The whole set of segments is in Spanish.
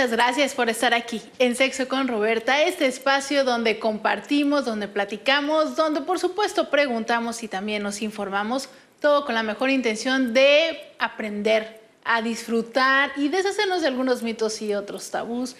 muchas gracias por estar aquí en Sexo con Roberta, este espacio donde compartimos, donde platicamos, donde por supuesto preguntamos y también nos informamos, todo con la mejor intención de aprender a disfrutar y deshacernos de algunos mitos y otros tabús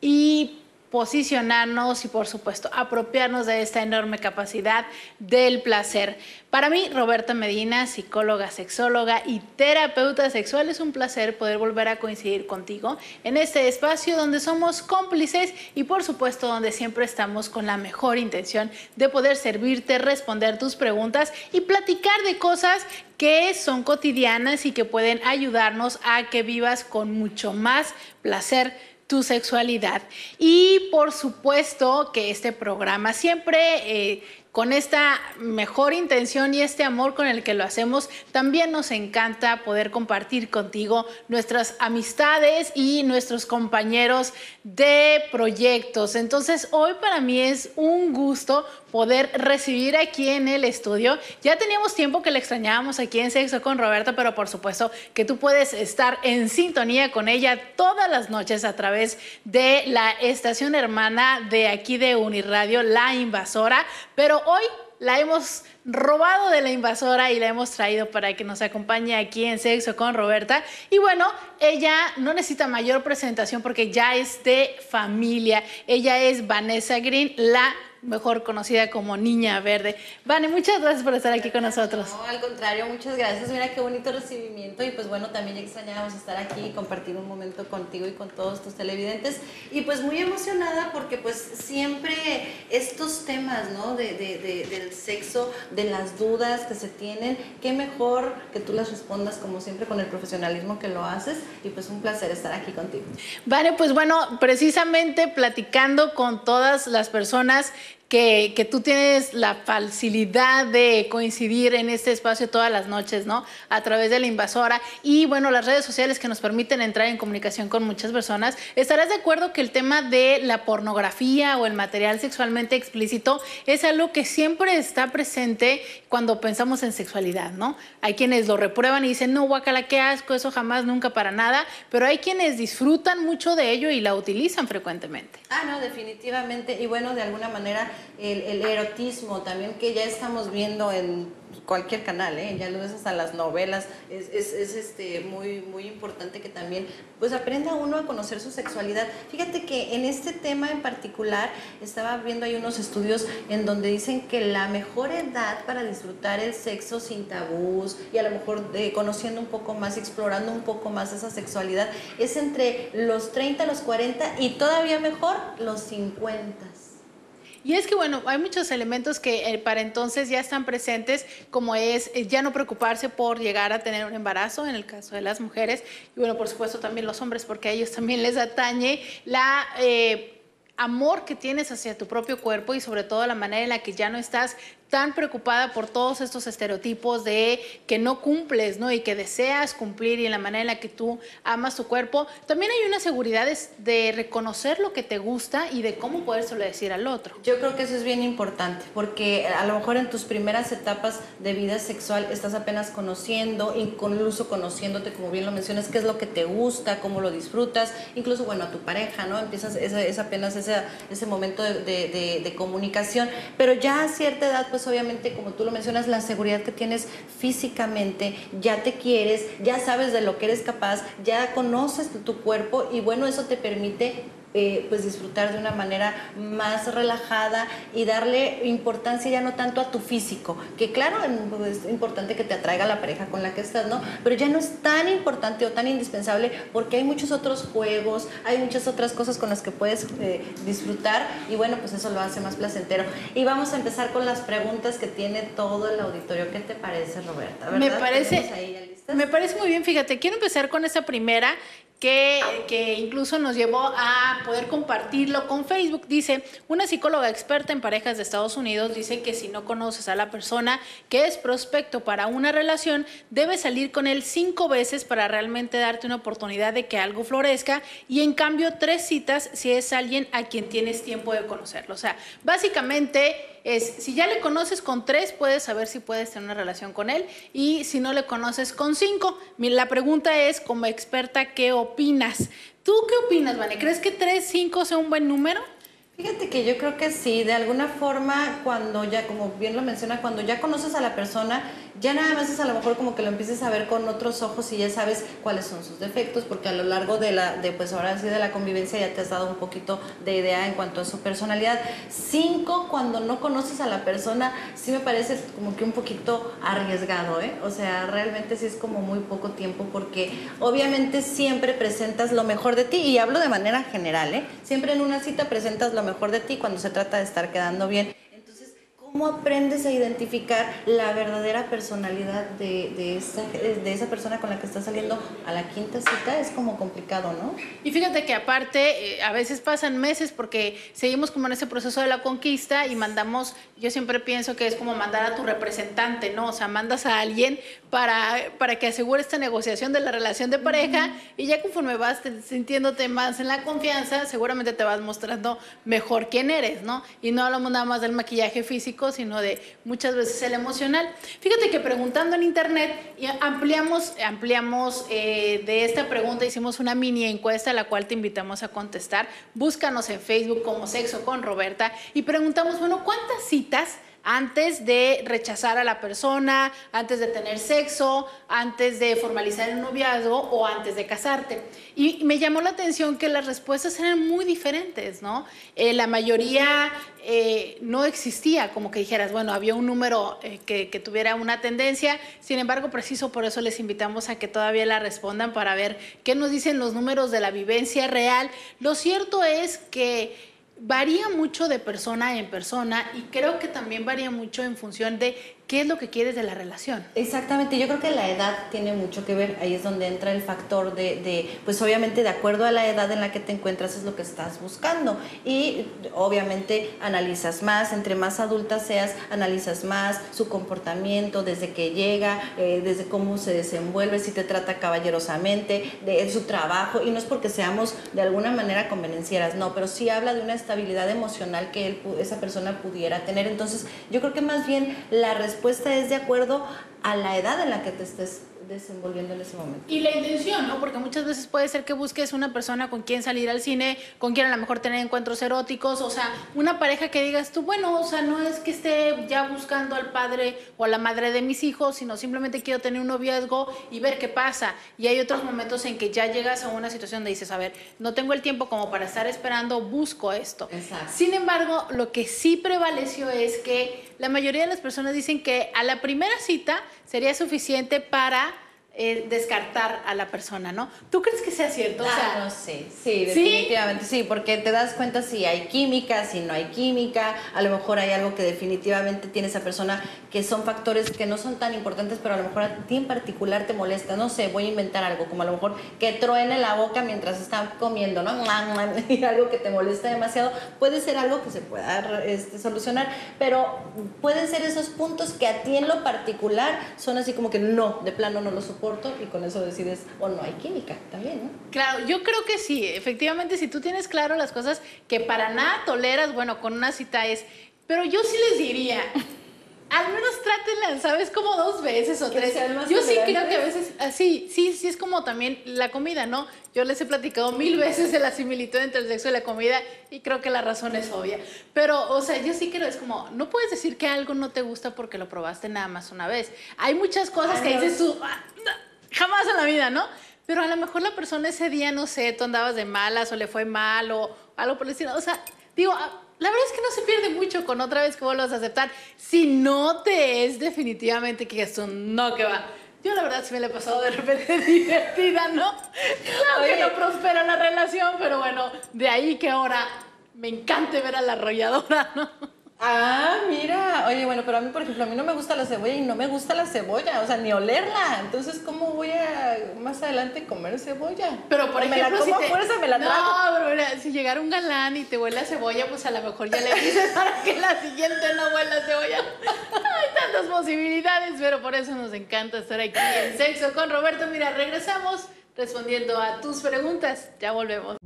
y posicionarnos y por supuesto apropiarnos de esta enorme capacidad del placer. Para mí, Roberta Medina, psicóloga, sexóloga y terapeuta sexual, es un placer poder volver a coincidir contigo en este espacio donde somos cómplices y por supuesto donde siempre estamos con la mejor intención de poder servirte, responder tus preguntas y platicar de cosas que son cotidianas y que pueden ayudarnos a que vivas con mucho más placer tu sexualidad. Y por supuesto que este programa siempre... Eh, con esta mejor intención y este amor con el que lo hacemos, también nos encanta poder compartir contigo nuestras amistades y nuestros compañeros de proyectos. Entonces, hoy para mí es un gusto poder recibir aquí en el estudio. Ya teníamos tiempo que le extrañábamos aquí en Sexo con Roberta, pero por supuesto que tú puedes estar en sintonía con ella todas las noches a través de la estación hermana de aquí de Uniradio, La Invasora. Pero hoy la hemos robado de la invasora y la hemos traído para que nos acompañe aquí en Sexo con Roberta. Y bueno, ella no necesita mayor presentación porque ya es de familia. Ella es Vanessa Green, la mejor conocida como Niña Verde. Vane, muchas gracias por estar aquí con nosotros. No, al contrario, muchas gracias. Mira qué bonito recibimiento y pues bueno, también extrañamos estar aquí y compartir un momento contigo y con todos tus televidentes. Y pues muy emocionada porque pues siempre estos temas, ¿no? del sexo, de las dudas que se tienen, qué mejor que tú las respondas como siempre con el profesionalismo que lo haces y pues un placer estar aquí contigo. Vane, pues bueno, precisamente platicando con todas las personas que, tú tienes la facilidad de coincidir en este espacio todas las noches, ¿no? A través de la invasora y, bueno, las redes sociales que nos permiten entrar en comunicación con muchas personas. ¿Estarás de acuerdo que el tema de la pornografía o el material sexualmente explícito es algo que siempre está presente cuando pensamos en sexualidad, ¿no? Hay quienes lo reprueban y dicen, no, guacala, qué asco, eso jamás, nunca, para nada, pero hay quienes disfrutan mucho de ello y la utilizan frecuentemente. Ah, no, definitivamente. Y bueno, de alguna manera el, erotismo también que ya estamos viendo en cualquier canal, ¿eh? ya lo ves hasta las novelas, es, es, este, muy, muy importante que también pues aprenda uno a conocer su sexualidad. Fíjate que en este tema en particular estaba viendo hay unos estudios en donde dicen que la mejor edad para disfrutar el sexo sin tabús y a lo mejor de, eh, conociendo un poco más, explorando un poco más esa sexualidad es entre los 30, los 40 y todavía mejor los 50. Y es que, bueno, hay muchos elementos que eh, para entonces ya están presentes, como es eh, ya no preocuparse por llegar a tener un embarazo, en el caso de las mujeres, y bueno, por supuesto también los hombres, porque a ellos también les atañe la... Eh, amor que tienes hacia tu propio cuerpo y sobre todo la manera en la que ya no estás tan preocupada por todos estos estereotipos de que no cumples, ¿no? Y que deseas cumplir y en la manera en la que tú amas tu cuerpo. También hay una seguridad de, reconocer lo que te gusta y de cómo podérselo decir al otro. Yo creo que eso es bien importante, porque a lo mejor en tus primeras etapas de vida sexual estás apenas conociendo, incluso conociéndote, como bien lo mencionas, qué es lo que te gusta, cómo lo disfrutas, incluso, bueno, a tu pareja, ¿no? Empiezas, es, apenas ese, ese momento de comunicación, pero ya a cierta edad, pues pues, obviamente, como tú lo mencionas, la seguridad que tienes físicamente, ya te quieres, ya sabes de lo que eres capaz, ya conoces tu cuerpo y bueno, eso te permite eh, pues disfrutar de una manera más relajada y darle importancia ya no tanto a tu físico, que claro, pues, es importante que te atraiga la pareja con la que estás, ¿no? Pero ya no es tan importante o tan indispensable porque hay muchos otros juegos, hay muchas otras cosas con las que puedes eh, disfrutar y bueno, pues eso lo hace más placentero. Y vamos a empezar con las preguntas que tiene todo el auditorio. ¿Qué te parece, Roberta? Me parece... Me parece muy bien, fíjate, quiero empezar con esa primera que, incluso nos llevó a poder compartirlo con Facebook. Dice, una psicóloga experta en parejas de Estados Unidos dice que si no conoces a la persona que es prospecto para una relación, debes salir con él cinco veces para realmente darte una oportunidad de que algo florezca y en cambio tres citas si es alguien a quien tienes tiempo de conocerlo. O sea, básicamente es, si ya le conoces con tres, puedes saber si puedes tener una relación con él y si no le conoces con cinco. La pregunta es, como experta, ¿qué opinas? opinas. ¿Tú qué opinas, Vane? ¿Crees que 3, 5 sea un buen número? Fíjate que yo creo que sí, de alguna forma, cuando ya, como bien lo menciona, cuando ya conoces a la persona ya nada más es a lo mejor como que lo empieces a ver con otros ojos y ya sabes cuáles son sus defectos, porque a lo largo de la, de pues ahora de la convivencia ya te has dado un poquito de idea en cuanto a su personalidad. Cinco, cuando no conoces a la persona, sí me parece como que un poquito arriesgado, ¿eh? O sea, realmente sí es como muy poco tiempo porque obviamente siempre presentas lo mejor de ti y hablo de manera general, ¿eh? Siempre en una cita presentas lo mejor de ti cuando se trata de estar quedando bien. ¿Cómo aprendes a identificar la verdadera personalidad de, de, esa, de, esa, persona con la que estás saliendo a la quinta cita? Es como complicado, ¿no? Y fíjate que aparte, eh, a veces pasan meses porque seguimos como en ese proceso de la conquista y mandamos, yo siempre pienso que es como mandar a tu representante, ¿no? O sea, mandas a alguien para, que asegure esta negociación de la relación de pareja y ya conforme vas sintiéndote más en la confianza, seguramente te vas mostrando mejor quién eres, ¿no? Y no hablamos nada más del maquillaje físico, sino de muchas veces el emocional. Fíjate que preguntando en internet, ampliamos, ampliamos eh, de esta pregunta, hicimos una mini encuesta a la cual te invitamos a contestar. Búscanos en Facebook como Sexo con Roberta y preguntamos, bueno, ¿cuántas citas? antes de rechazar a la persona, antes de tener sexo, antes de formalizar el noviazgo o antes de casarte. Y me llamó la atención que las respuestas eran muy diferentes, ¿no? Eh, la mayoría eh, no existía, como que dijeras, bueno, había un número eh, que, que, tuviera una tendencia, sin embargo, preciso por eso les invitamos a que todavía la respondan para ver qué nos dicen los números de la vivencia real. Lo cierto es que varía mucho de persona en persona y creo que también varía mucho en función de ¿Qué es lo que quieres de la relación? Exactamente, yo creo que la edad tiene mucho que ver, ahí es donde entra el factor de, pues obviamente de acuerdo a la edad en la que te encuentras es lo que estás buscando y obviamente analizas más, entre más adulta seas, analizas más su comportamiento desde que llega, eh, desde cómo se desenvuelve, si te trata caballerosamente, de, su trabajo y no es porque seamos de alguna manera convenencieras, no, pero sí habla de una estabilidad emocional que esa persona pudiera tener, entonces yo creo que más bien la responsabilidad respuesta es de acuerdo a la edad en la que te estés desenvolviendo en ese momento. Y la intención, ¿no? Porque muchas veces puede ser que busques una persona con quien salir al cine, con quien a lo mejor tener encuentros eróticos, o sea, una pareja que digas tú, bueno, o sea, no es que esté ya buscando al padre o a la madre de mis hijos, sino simplemente quiero tener un noviazgo y ver qué pasa. Y hay otros momentos en que ya llegas a una situación donde dices, a ver, no tengo el tiempo como para estar esperando, busco esto. Sin embargo, lo que sí prevaleció es que la mayoría de las personas dicen que a la primera cita sería suficiente para eh, descartar a la persona, ¿no? ¿Tú crees que sea cierto? Claro, ah, no sé. sí, definitivamente ¿Sí? porque te das cuenta si hay química, si no hay química, a lo mejor hay algo que definitivamente tiene esa persona que son factores que no son tan importantes, pero a lo mejor a ti en particular te molesta, no sé, voy a inventar algo, como a lo mejor que truene la boca mientras está comiendo, ¿no? Y algo que te molesta demasiado, puede ser algo que se pueda este, solucionar, pero pueden ser esos puntos que a ti en lo particular son así como que no, de plano no lo y con eso decides o no hay química también, ¿no? Claro, yo creo que sí, efectivamente, si tú tienes claro las cosas que para nada toleras, bueno, con una cita es, pero yo sí les diría, al menos trátela, ¿sabes? Como dos veces o tres. Yo sí creo que a veces, así, ah, sí, sí es como también la comida, ¿no? Yo les he platicado mil veces de la similitud entre el sexo y la comida y creo que la razón es obvia. Pero, o sea, yo sí creo, es como, no puedes decir que algo no te gusta porque lo probaste nada más una vez. Hay muchas cosas que dices tú, ah, jamás en la vida, ¿no? Pero a lo mejor la persona ese día, no sé, tú andabas de malas o le fue mal o algo por el estilo. O sea, digo, ah, la verdad es que no se pierde mucho con otra vez que vuelvas a aceptar. Si no te es definitivamente que es no que va. Yo la verdad sí me la he pasado de repente divertida, ¿no? Claro que no prospera la relación, pero bueno, de ahí que ahora me encanta ver a la arrolladora, ¿no? Ah, mira. Oye, bueno, pero a mí, por ejemplo, a mí no me gusta la cebolla y no me gusta la cebolla, o sea, ni olerla. Entonces, ¿cómo voy a más adelante comer cebolla? Pero por ejemplo, me la si fuerza, me la No, pero si llegara un galán y te huele a cebolla, pues a lo mejor ya le dices para que la siguiente no huela a cebolla. Hay tantas posibilidades, pero por eso nos encanta estar aquí en Sexo con Roberto. Mira, regresamos respondiendo a tus preguntas. Ya volvemos.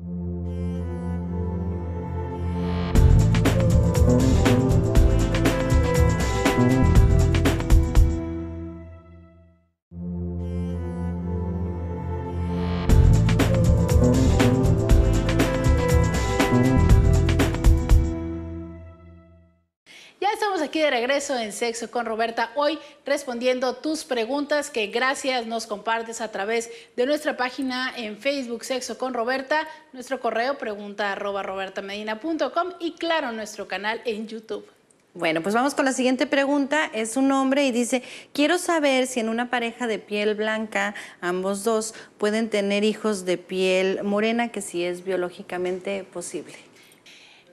de regreso en Sexo con Roberta, hoy respondiendo tus preguntas que gracias nos compartes a través de nuestra página en Facebook Sexo con Roberta, nuestro correo pregunta robertamedina.com y claro nuestro canal en YouTube. Bueno, pues vamos con la siguiente pregunta. Es un hombre y dice, quiero saber si en una pareja de piel blanca, ambos dos pueden tener hijos de piel morena, que si es biológicamente posible.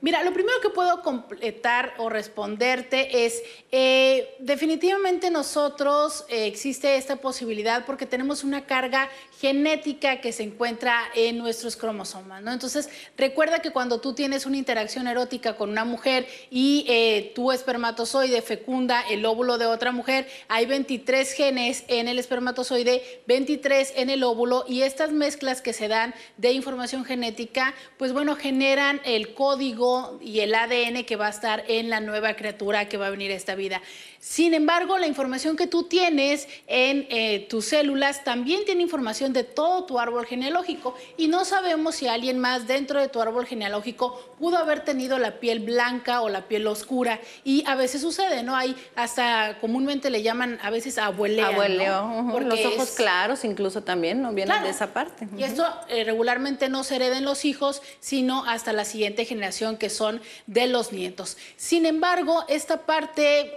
Mira, lo primero que puedo completar o responderte es, eh, definitivamente nosotros eh, existe esta posibilidad porque tenemos una carga genética que se encuentra en nuestros cromosomas, ¿no? Entonces, recuerda que cuando tú tienes una interacción erótica con una mujer y eh, tu espermatozoide fecunda el óvulo de otra mujer, hay 23 genes en el espermatozoide, 23 en el óvulo y estas mezclas que se dan de información genética, pues bueno, generan el código y el ADN que va a estar en la nueva criatura que va a venir a esta vida. Sin embargo, la información que tú tienes en eh, tus células también tiene información de todo tu árbol genealógico y no sabemos si alguien más dentro de tu árbol genealógico pudo haber tenido la piel blanca o la piel oscura y a veces sucede, ¿no? Hay hasta comúnmente le llaman a veces abuelo. Abueleo, por los ojos claros incluso también, ¿no? Vienen de esa parte. Y esto eh, regularmente no se hereden los hijos, sino hasta la siguiente generación que son de los nietos. Sin embargo, esta parte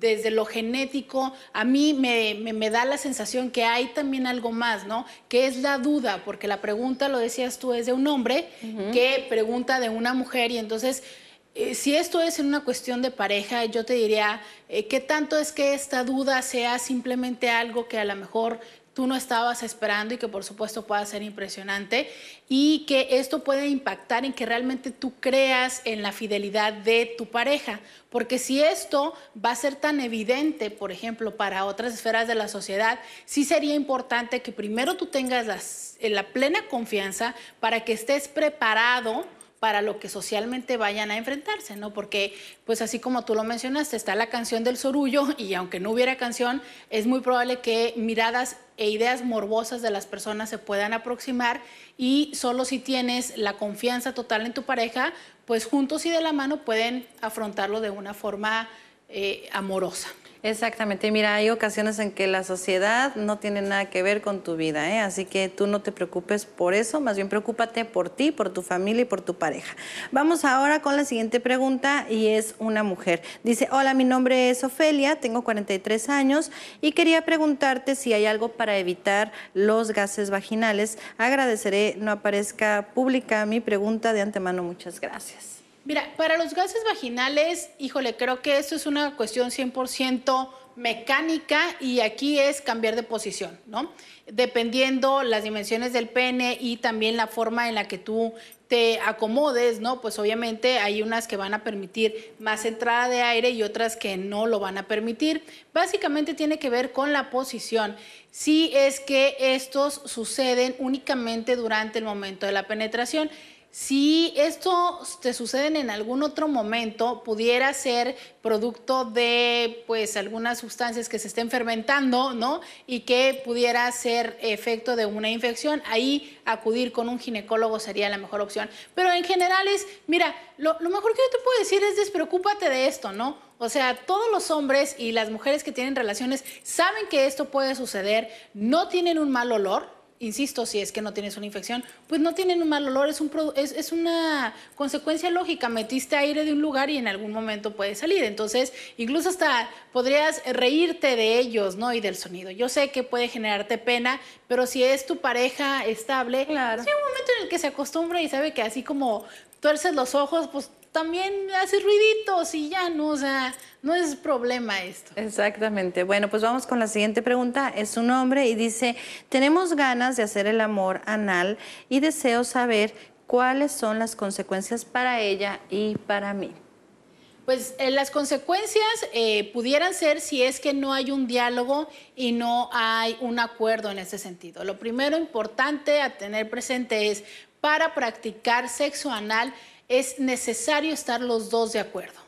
desde lo genético, a mí me, da la sensación que hay también algo más, ¿no? Que es la duda, porque la pregunta, lo decías tú, es de un hombre que pregunta de una mujer y entonces... Eh, si esto es en una cuestión de pareja, yo te diría, eh, ¿qué tanto es que esta duda sea simplemente algo que a lo mejor tú no estabas esperando y que por supuesto pueda ser impresionante y que esto puede impactar en que realmente tú creas en la fidelidad de tu pareja. Porque si esto va a ser tan evidente, por ejemplo, para otras esferas de la sociedad, sí sería importante que primero tú tengas eh, la plena confianza para que estés preparado para lo que socialmente vayan a enfrentarse, ¿no? Porque, pues así como tú lo mencionaste, está la canción del sorullo y aunque no hubiera canción, es muy probable que miradas e ideas morbosas de las personas se puedan aproximar y solo si tienes la confianza total en tu pareja, pues juntos y de la mano pueden afrontarlo de una forma eh, amorosa. Exactamente, mira, hay ocasiones en que la sociedad no tiene nada que ver con tu vida, ¿eh? así que tú no te preocupes por eso, más bien preocúpate por ti, por tu familia y por tu pareja. Vamos ahora con la siguiente pregunta y es una mujer. Dice, hola, mi nombre es Ofelia, tengo 43 años y quería preguntarte si hay algo para evitar los gases vaginales. Agradeceré no aparezca pública mi pregunta de antemano, muchas gracias. Mira, para los gases vaginales, híjole, creo que eso es una cuestión 100% mecánica y aquí es cambiar de posición, ¿no? Dependiendo las dimensiones del pene y también la forma en la que tú te acomodes, ¿no? Pues obviamente hay unas que van a permitir más entrada de aire y otras que no lo van a permitir. Básicamente tiene que ver con la posición. Si es que estos suceden únicamente durante el momento de la penetración. Si esto te sucede en algún otro momento, pudiera ser producto de pues algunas sustancias que se estén fermentando, ¿no? Y que pudiera ser efecto de una infección. Ahí acudir con un ginecólogo sería la mejor opción. Pero en general es, mira, lo, mejor que yo te puedo decir es despreocúpate de esto, ¿no? O sea, todos los hombres y las mujeres que tienen relaciones saben que esto puede suceder, no tienen un mal olor, insisto, si es que no tienes una infección, pues no tienen un mal olor, es, un, es, una consecuencia lógica, metiste aire de un lugar y en algún momento puede salir, entonces incluso hasta podrías reírte de ellos, ¿no? Y del sonido. Yo sé que puede generarte pena, pero si es tu pareja estable, claro. hay un momento en el que se acostumbra y sabe que así como tuerces los ojos, pues también hace ruiditos y ya, ¿no? O sea, no es problema esto. Exactamente. Bueno, pues vamos con la siguiente pregunta. Es un hombre y dice, tenemos ganas de hacer el amor anal y deseo saber cuáles son las consecuencias para ella y para mí. Pues eh, las consecuencias eh, pudieran ser si es que no hay un diálogo y no hay un acuerdo en ese sentido. Lo primero importante a tener presente es, para practicar sexo anal es necesario estar los dos de acuerdo.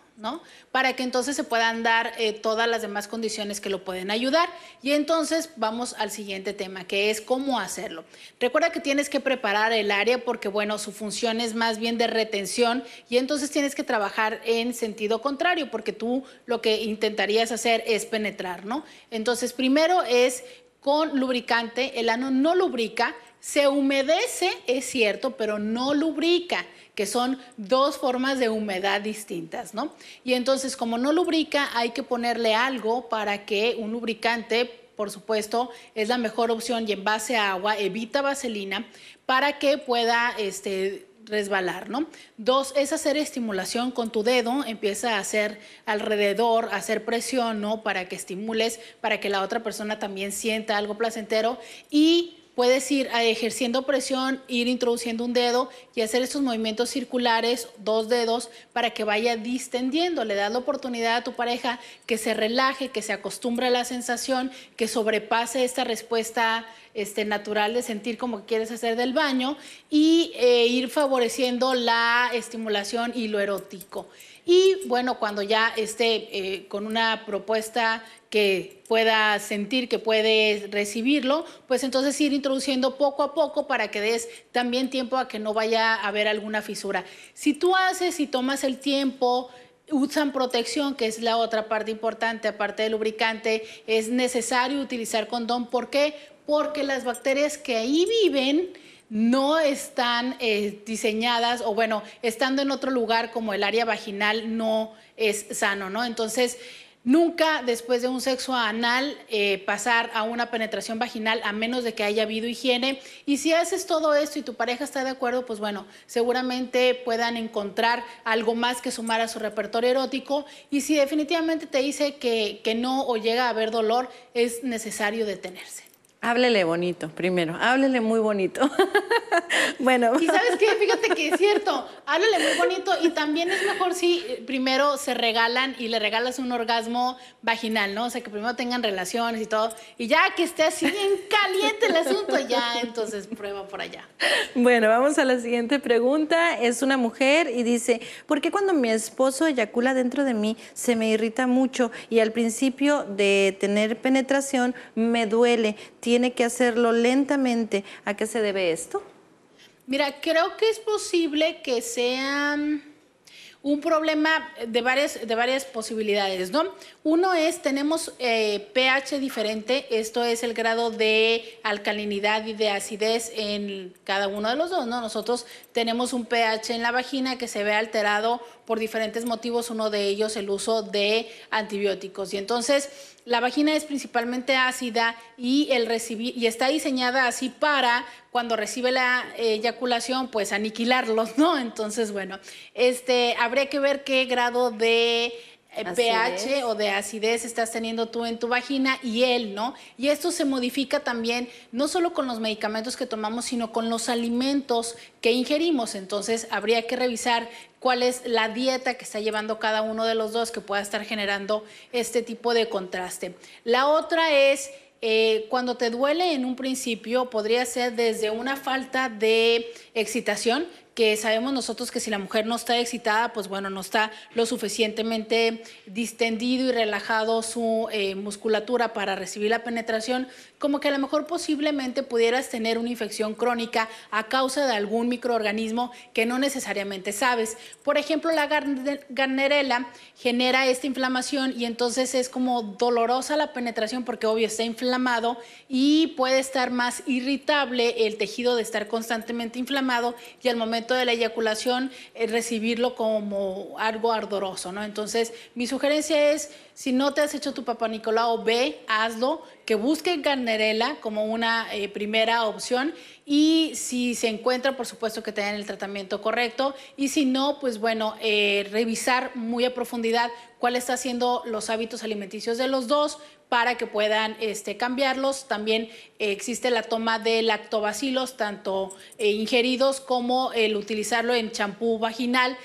Para que entonces se puedan dar eh, todas las demás condiciones que lo pueden ayudar. Y entonces vamos al siguiente tema, que es cómo hacerlo. Recuerda que tienes que preparar el área porque, bueno, su función es más bien de retención y entonces tienes que trabajar en sentido contrario porque tú lo que intentarías hacer es penetrar, ¿no? Entonces, primero es con lubricante, el ano no lubrica, se humedece, es cierto, pero no lubrica, que son dos formas de humedad distintas, ¿no? Y entonces, como no lubrica, hay que ponerle algo para que un lubricante, por supuesto, es la mejor opción y en base a agua, evita vaselina, para que pueda, este, resbalar, ¿no? Dos, es hacer estimulación con tu dedo, empieza a hacer alrededor, hacer presión, ¿no? Para que estimules, para que la otra persona también sienta algo placentero y puedes ir eh, ejerciendo presión, ir introduciendo un dedo y hacer estos movimientos circulares, dos dedos, para que vaya distendiendo. Le das la oportunidad a tu pareja que se relaje, que se acostumbre a la sensación, que sobrepase esta respuesta este, natural de sentir como que quieres hacer del baño y eh, ir favoreciendo la estimulación y lo erótico. Y bueno, cuando ya esté eh, con una propuesta que pueda sentir que puede recibirlo, pues entonces ir introduciendo poco a poco para que des también tiempo a que no vaya a haber alguna fisura. Si tú haces y tomas el tiempo, usan protección, que es la otra parte importante, aparte del lubricante, es necesario utilizar condón. ¿Por qué? Porque las bacterias que ahí viven no están eh, diseñadas o bueno, estando en otro lugar como el área vaginal no es sano, ¿no? Entonces, nunca después de un sexo anal eh, pasar a una penetración vaginal a menos de que haya habido higiene. Y si haces todo esto y tu pareja está de acuerdo, pues bueno, seguramente puedan encontrar algo más que sumar a su repertorio erótico. Y si definitivamente te dice que, que no o llega a haber dolor, es necesario detenerse. Háblele bonito, primero. Háblele muy bonito. bueno. Y sabes qué, fíjate que es cierto. Háblele muy bonito y también es mejor si eh, primero se regalan y le regalas un orgasmo vaginal, ¿no? O sea, que primero tengan relaciones y todo. Y ya que esté así bien caliente el asunto, ya entonces prueba por allá. Bueno, vamos a la siguiente pregunta. Es una mujer y dice, ¿por qué cuando mi esposo eyacula dentro de mí se me irrita mucho y al principio de tener penetración me duele? tiene que hacerlo lentamente. ¿A qué se debe esto? Mira, creo que es posible que sea mm, un problema de varias, de varias posibilidades, ¿no? Uno es, tenemos eh, pH diferente, esto es el grado de alcalinidad y de acidez en cada uno de los dos, ¿no? Nosotros tenemos un pH en la vagina que se ve alterado por diferentes motivos, uno de ellos el uso de antibióticos. Y entonces la vagina es principalmente ácida y, el recibir, y está diseñada así para cuando recibe la eyaculación, pues aniquilarlos, ¿no? Entonces, bueno, este, habría que ver qué grado de... Eh, pH o de acidez estás teniendo tú en tu vagina y él, ¿no? Y esto se modifica también no solo con los medicamentos que tomamos, sino con los alimentos que ingerimos. Entonces, habría que revisar cuál es la dieta que está llevando cada uno de los dos que pueda estar generando este tipo de contraste. La otra es eh, cuando te duele en un principio podría ser desde una falta de excitación que sabemos nosotros que si la mujer no está excitada, pues bueno, no está lo suficientemente distendido y relajado su eh, musculatura para recibir la penetración, como que a lo mejor posiblemente pudieras tener una infección crónica a causa de algún microorganismo que no necesariamente sabes. Por ejemplo, la garnerela genera esta inflamación y entonces es como dolorosa la penetración porque obvio está inflamado y puede estar más irritable el tejido de estar constantemente inflamado y al momento de la eyaculación eh, recibirlo como algo ardoroso, ¿no? Entonces, mi sugerencia es si no te has hecho tu papá Nicolau, ve, hazlo, que busquen carnerela como una eh, primera opción y si se encuentra, por supuesto, que tengan el tratamiento correcto y si no, pues bueno, eh, revisar muy a profundidad cuál está siendo los hábitos alimenticios de los dos para que puedan este, cambiarlos. También eh, existe la toma de lactobacilos, tanto ingeridos como el utilizarlo en champú vaginal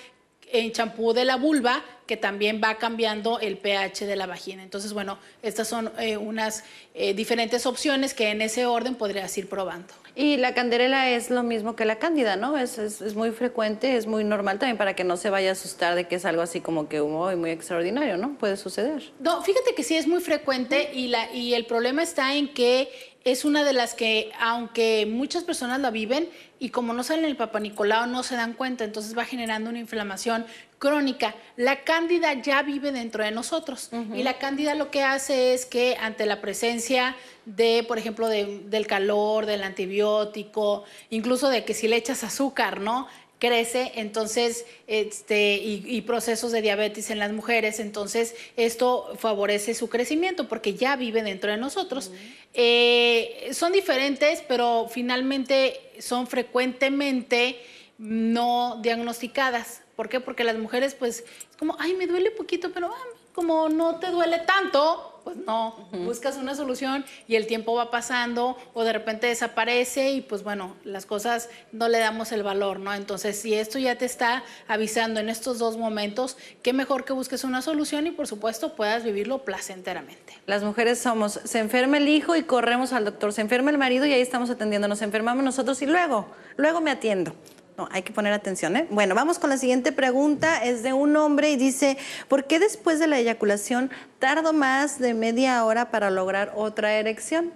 en champú de la vulva que también va cambiando el pH de la vagina. Entonces, bueno, estas son eh, unas eh, diferentes opciones que en ese orden podrías ir probando. Y la canderela es lo mismo que la cándida, ¿no? Es, muy frecuente, es muy normal también para que no se vaya a asustar de que es algo así como que humo y muy extraordinario, ¿no? Puede suceder. No, fíjate que sí es muy frecuente y, la, y el problema está en que es una de las que, aunque muchas personas la viven y como no salen el Papa Nicolau, no se dan cuenta, entonces va generando una inflamación crónica. La cándida ya vive dentro de nosotros y la cándida lo que hace es que ante la presencia de, por ejemplo, del calor, del antibiótico, incluso de que si le echas azúcar, ¿no? crece, entonces, este, y, procesos de diabetes en las mujeres, entonces esto favorece su crecimiento porque ya vive dentro de nosotros. Eh, son diferentes, pero finalmente son frecuentemente no diagnosticadas. ¿Por qué? Porque las mujeres, pues, es como, ay, me duele poquito, pero ah, como no te duele tanto, pues no, buscas una solución y el tiempo va pasando o de repente desaparece y pues bueno, las cosas no le damos el valor, ¿no? Entonces, si esto ya te está avisando en estos dos momentos, qué mejor que busques una solución y por supuesto puedas vivirlo placenteramente. Las mujeres somos, se enferma el hijo y corremos al doctor, se enferma el marido y ahí estamos atendiendo, nos enfermamos nosotros y luego, luego me atiendo. No, hay que poner atención, ¿eh? Bueno, vamos con la siguiente pregunta. Es de un hombre y dice, ¿por qué después de la eyaculación tardo más de media hora para lograr otra erección?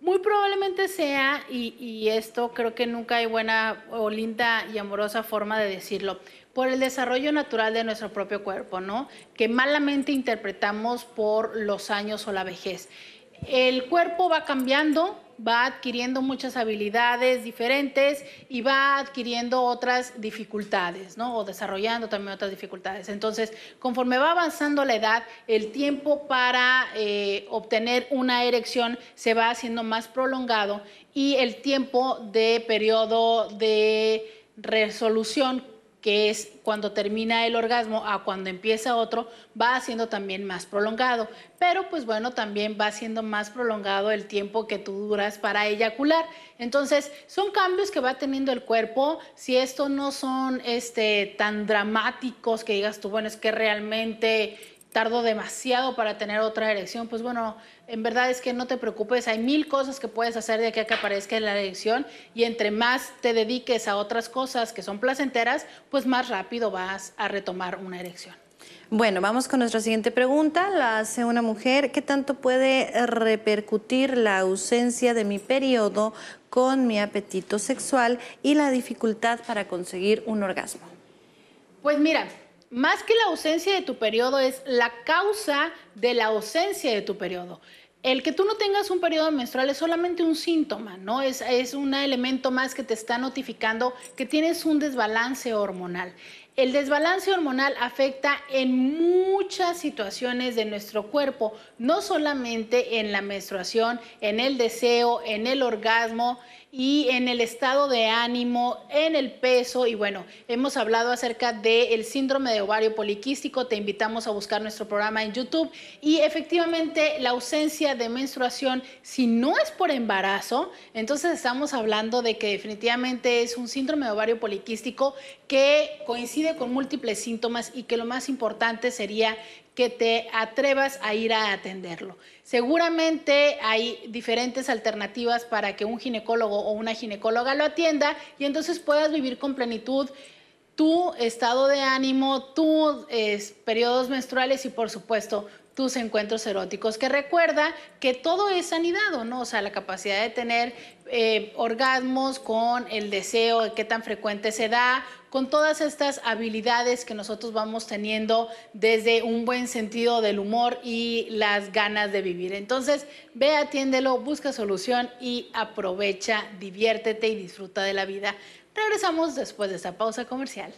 Muy probablemente sea, y, esto creo que nunca hay buena o linda y amorosa forma de decirlo, por el desarrollo natural de nuestro propio cuerpo, ¿no? Que malamente interpretamos por los años o la vejez. El cuerpo va cambiando, va adquiriendo muchas habilidades diferentes y va adquiriendo otras dificultades, ¿no? O desarrollando también otras dificultades. Entonces, conforme va avanzando la edad, el tiempo para eh, obtener una erección se va haciendo más prolongado y el tiempo de periodo de resolución que es cuando termina el orgasmo a cuando empieza otro, va siendo también más prolongado. Pero pues bueno, también va siendo más prolongado el tiempo que tú duras para eyacular. Entonces, son cambios que va teniendo el cuerpo. Si esto no son este, tan dramáticos que digas tú, bueno, es que realmente tardo demasiado para tener otra erección, pues bueno, en verdad es que no te preocupes, hay mil cosas que puedes hacer de aquí que aparezca la erección y entre más te dediques a otras cosas que son placenteras, pues más rápido vas a retomar una erección. Bueno, vamos con nuestra siguiente pregunta. La hace una mujer. ¿Qué tanto puede repercutir la ausencia de mi periodo con mi apetito sexual y la dificultad para conseguir un orgasmo? Pues mira, más que la ausencia de tu periodo, es la causa de la ausencia de tu periodo. El que tú no tengas un periodo menstrual es solamente un síntoma, ¿no? Es, es un elemento más que te está notificando que tienes un desbalance hormonal. El desbalance hormonal afecta en muchas situaciones de nuestro cuerpo, no solamente en la menstruación, en el deseo, en el orgasmo, y en el estado de ánimo, en el peso y bueno, hemos hablado acerca del síndrome de ovario poliquístico, te invitamos a buscar nuestro programa en YouTube y efectivamente la ausencia de menstruación, si no es por embarazo, entonces estamos hablando de que definitivamente es un síndrome de ovario poliquístico que coincide con múltiples síntomas y que lo más importante sería que te atrevas a ir a atenderlo. Seguramente hay diferentes alternativas para que un ginecólogo o una ginecóloga lo atienda y entonces puedas vivir con plenitud tu estado de ánimo, tus eh, periodos menstruales y por supuesto tus encuentros eróticos, que recuerda que todo es sanidad, ¿no? O sea, la capacidad de tener eh, orgasmos con el deseo, de qué tan frecuente se da, con todas estas habilidades que nosotros vamos teniendo desde un buen sentido del humor y las ganas de vivir. Entonces, ve, atiéndelo, busca solución y aprovecha, diviértete y disfruta de la vida. Regresamos después de esta pausa comercial.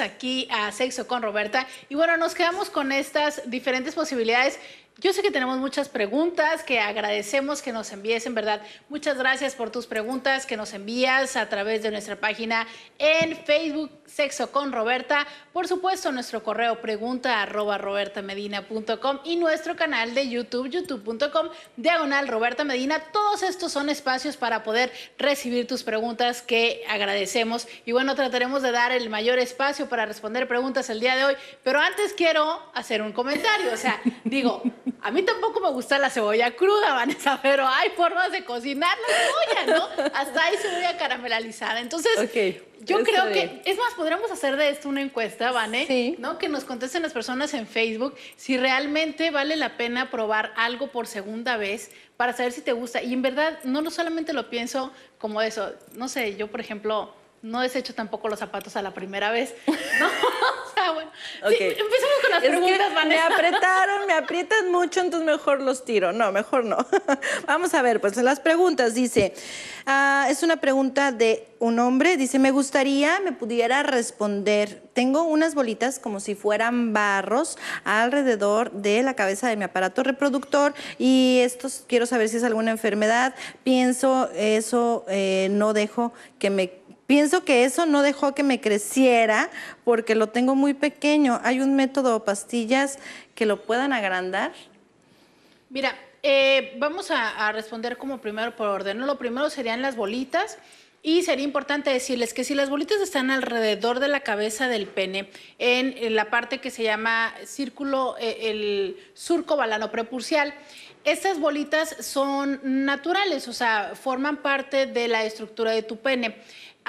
aquí a Sexo con Roberta. Y bueno, nos quedamos con estas diferentes posibilidades yo sé que tenemos muchas preguntas que agradecemos que nos envíes, en verdad. Muchas gracias por tus preguntas que nos envías a través de nuestra página en Facebook, Sexo con Roberta. Por supuesto, nuestro correo pregunta arroba robertamedina.com y nuestro canal de YouTube, youtube.com, diagonal Roberta Medina. Todos estos son espacios para poder recibir tus preguntas que agradecemos. Y bueno, trataremos de dar el mayor espacio para responder preguntas el día de hoy. Pero antes quiero hacer un comentario. O sea, digo... A mí tampoco me gusta la cebolla cruda, Vanessa, pero hay formas de cocinar la cebolla, ¿no? Hasta hay cebolla caramelizada. Entonces, yo creo que, es más, podríamos hacer de esto una encuesta, Vanessa, ¿no? Que nos contesten las personas en Facebook si realmente vale la pena probar algo por segunda vez para saber si te gusta. Y en verdad, no solamente lo pienso como eso, no sé, yo por ejemplo no desecho tampoco los zapatos a la primera vez. No, Ah, bueno. Sí, con las preguntas, Me apretaron, me aprietan mucho, entonces mejor los tiro. No, mejor no. Vamos a ver, pues las preguntas. Dice, ah, es una pregunta de un hombre. Dice, me gustaría, me pudiera responder. Tengo unas bolitas como si fueran barros alrededor de la cabeza de mi aparato reproductor y estos quiero saber si es alguna enfermedad. Pienso eso, eh, no dejo que me Pienso que eso no dejó que me creciera porque lo tengo muy pequeño. ¿Hay un método o pastillas que lo puedan agrandar? Mira, eh, vamos a, responder como primero por orden. Lo primero serían las bolitas. Y sería importante decirles que si las bolitas están alrededor de la cabeza del pene, en, la parte que se llama círculo, eh, el surco balano prepurcial, estas bolitas son naturales, o sea, forman parte de la estructura de tu pene.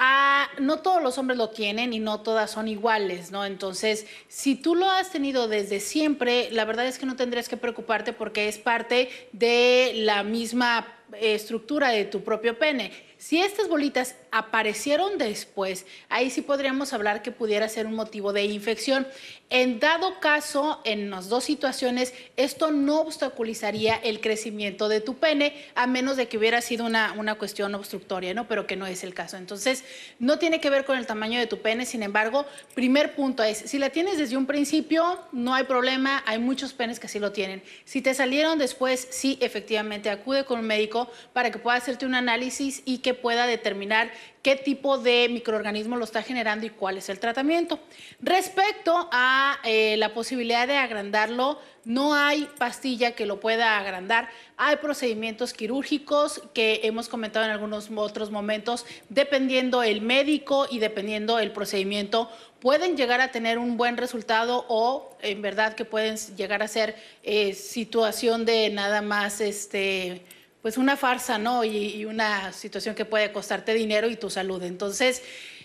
Ah, no todos los hombres lo tienen y no todas son iguales, ¿no? Entonces, si tú lo has tenido desde siempre, la verdad es que no tendrías que preocuparte porque es parte de la misma eh, estructura de tu propio pene. Si estas bolitas aparecieron después, ahí sí podríamos hablar que pudiera ser un motivo de infección. En dado caso, en las dos situaciones, esto no obstaculizaría el crecimiento de tu pene, a menos de que hubiera sido una, una cuestión obstructoria, ¿no? Pero que no es el caso. Entonces, no tiene que ver con el tamaño de tu pene, sin embargo, primer punto es, si la tienes desde un principio, no hay problema, hay muchos penes que sí lo tienen. Si te salieron después, sí, efectivamente, acude con un médico para que pueda hacerte un análisis y que pueda determinar qué tipo de microorganismo lo está generando y cuál es el tratamiento. Respecto a eh, la posibilidad de agrandarlo, no hay pastilla que lo pueda agrandar. Hay procedimientos quirúrgicos que hemos comentado en algunos otros momentos, dependiendo el médico y dependiendo el procedimiento, pueden llegar a tener un buen resultado o en verdad que pueden llegar a ser eh, situación de nada más este pues una farsa, ¿no? Y, y, una situación que puede costarte dinero y tu salud. Entonces,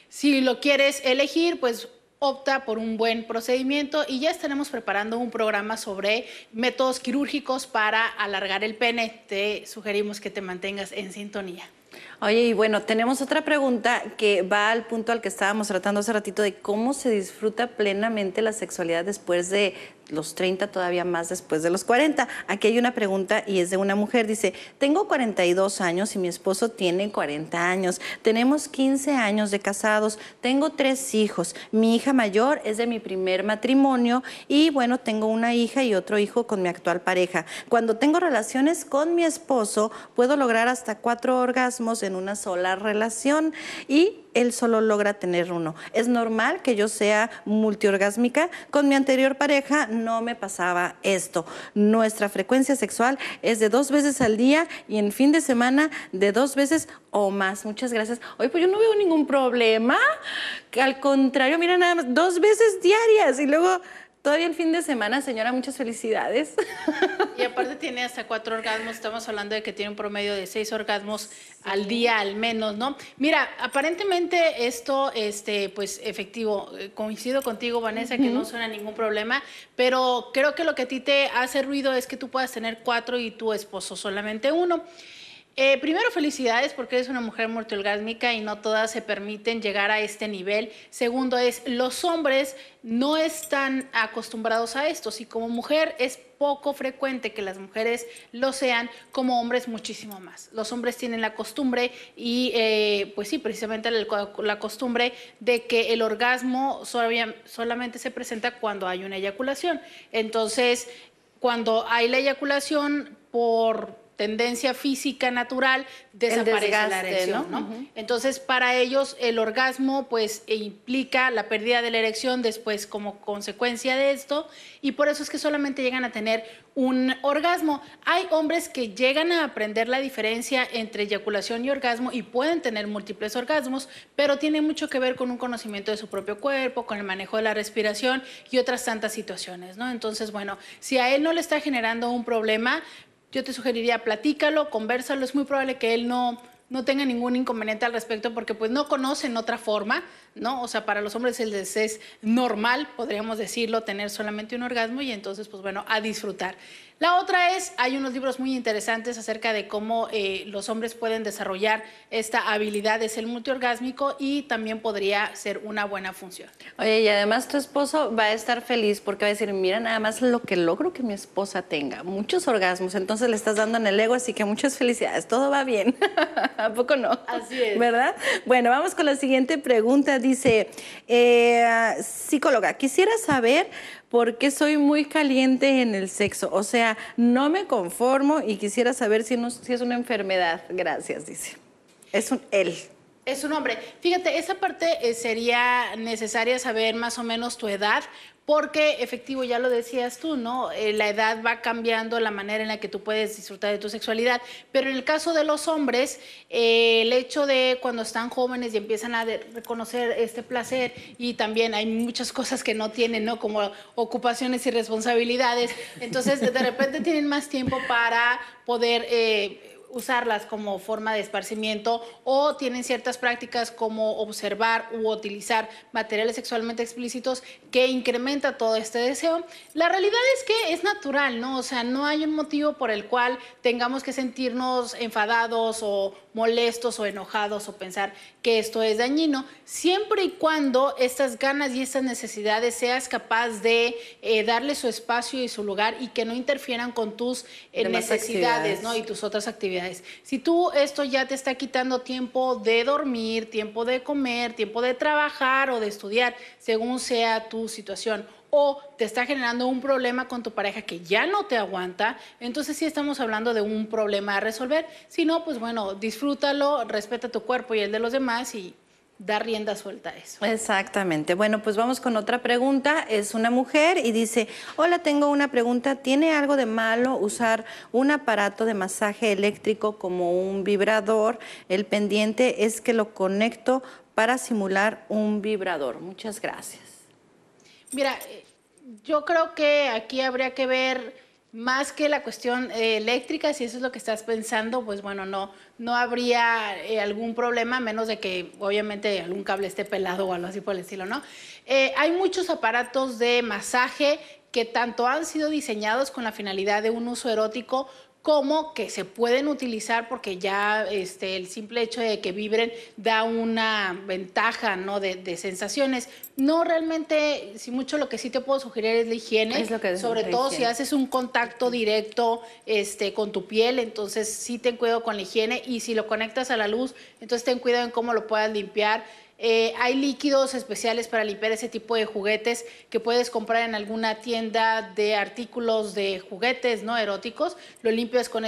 si lo quieres elegir, pues opta por un buen procedimiento y ya estaremos preparando un programa sobre métodos quirúrgicos para alargar el pene. Te sugerimos que te mantengas en sintonía. Oye, y bueno, tenemos otra pregunta que va al punto al que estábamos tratando hace ratito de cómo se disfruta plenamente la sexualidad después de los 30, todavía más después de los 40. Aquí hay una pregunta y es de una mujer. Dice, tengo 42 años y mi esposo tiene 40 años. Tenemos 15 años de casados. Tengo tres hijos. Mi hija mayor es de mi primer matrimonio y bueno, tengo una hija y otro hijo con mi actual pareja. Cuando tengo relaciones con mi esposo, puedo lograr hasta cuatro orgasmos una sola relación y él solo logra tener uno. Es normal que yo sea multiorgásmica. Con mi anterior pareja no me pasaba esto. Nuestra frecuencia sexual es de dos veces al día y en fin de semana de dos veces o más. Muchas gracias. Hoy pues yo no veo ningún problema. Al contrario, mira nada más, dos veces diarias y luego Todavía el fin de semana, señora, muchas felicidades. Y aparte tiene hasta cuatro orgasmos, estamos hablando de que tiene un promedio de seis orgasmos al día al menos, ¿no? Mira, aparentemente esto, este, pues efectivo, eh, coincido contigo, Vanessa, que no suena ningún problema, pero creo que lo que a ti te hace ruido es que tú puedas tener cuatro y tu esposo solamente uno. Eh, primero, felicidades porque eres una mujer multiorgásmica y no todas se permiten llegar a este nivel. Segundo es, los hombres no están acostumbrados a esto. Si como mujer es poco frecuente que las mujeres lo sean, como hombres muchísimo más. Los hombres tienen la costumbre y, eh, pues sí, precisamente la, costumbre de que el orgasmo solamente se presenta cuando hay una eyaculación. Entonces, cuando hay la eyaculación por tendencia física natural desaparece la erección, Entonces, para ellos el orgasmo pues e implica la pérdida de la erección después como consecuencia de esto y por eso es que solamente llegan a tener un orgasmo. Hay hombres que llegan a aprender la diferencia entre eyaculación y orgasmo y pueden tener múltiples orgasmos, pero tiene mucho que ver con un conocimiento de su propio cuerpo, con el manejo de la respiración y otras tantas situaciones, ¿no? Entonces, bueno, si a él no le está generando un problema, yo te sugeriría platícalo, conversalo, es muy probable que él no no tenga ningún inconveniente al respecto porque pues no conocen otra forma, ¿no? O sea, para los hombres es, es normal, podríamos decirlo, tener solamente un orgasmo y entonces pues bueno, a disfrutar. La otra es, hay unos libros muy interesantes acerca de cómo eh, los hombres pueden desarrollar esta habilidad, es el multiorgásmico y también podría ser una buena función. Oye, y además tu esposo va a estar feliz porque va a decir, mira nada más lo que logro que mi esposa tenga, muchos orgasmos, entonces le estás dando en el ego, así que muchas felicidades, todo va bien. ¿A poco no? Así es. ¿Verdad? Bueno, vamos con la siguiente pregunta. Dice, eh, psicóloga, quisiera saber porque soy muy caliente en el sexo? O sea, no me conformo y quisiera saber si, es una enfermedad. Gracias, dice. Es un él. Es un hombre. Fíjate, esa parte eh, sería necesaria saber más o menos tu edad, porque efectivo, ya lo decías tú, ¿no? Eh, la edad va cambiando la manera en la que tú puedes disfrutar de tu sexualidad, pero en el caso de los hombres, eh, el hecho de cuando están jóvenes y empiezan a reconocer este placer y también hay muchas cosas que no tienen, ¿no? Como ocupaciones y responsabilidades, entonces de repente tienen más tiempo para poder... Eh, usarlas como forma de esparcimiento o tienen ciertas prácticas como observar u utilizar materiales sexualmente explícitos que incrementa todo este deseo. La realidad es que es natural, ¿no? O sea, no hay un motivo por el cual tengamos que sentirnos enfadados o molestos o enojados o pensar que esto es dañino, siempre y cuando estas ganas y estas necesidades seas capaz de eh, darle su espacio y su lugar y que no interfieran con tus eh, necesidades, ¿no? Y tus otras actividades si tú esto ya te está quitando tiempo de dormir, tiempo de comer, tiempo de trabajar o de estudiar, según sea tu situación, o te está generando un problema con tu pareja que ya no te aguanta, entonces sí estamos hablando de un problema a resolver. Si no, pues bueno, disfrútalo, respeta tu cuerpo y el de los demás y dar rienda suelta a eso. Exactamente. Bueno, pues vamos con otra pregunta. Es una mujer y dice, hola, tengo una pregunta. ¿Tiene algo de malo usar un aparato de masaje eléctrico como un vibrador? El pendiente es que lo conecto para simular un vibrador. Muchas gracias. Mira, eh, yo creo que aquí habría que ver más que la cuestión eh, eléctrica, si eso es lo que estás pensando, pues bueno, no, no habría eh, algún problema, menos de que obviamente algún cable esté pelado o algo así por el estilo, ¿no? Eh, hay muchos aparatos de masaje que tanto han sido diseñados con la finalidad de un uso erótico como que se pueden utilizar porque ya este, el simple hecho de que vibren da una ventaja ¿no? de, sensaciones. No realmente, si mucho lo que sí te puedo sugerir es la higiene, sobre todo si haces un contacto directo este, con tu piel, entonces sí ten cuidado con la higiene y si lo conectas a la luz, entonces ten cuidado en cómo lo puedas limpiar. Eh, hay líquidos especiales para limpiar ese tipo de juguetes que puedes comprar en alguna tienda de artículos de juguetes no eróticos. Lo limpias con,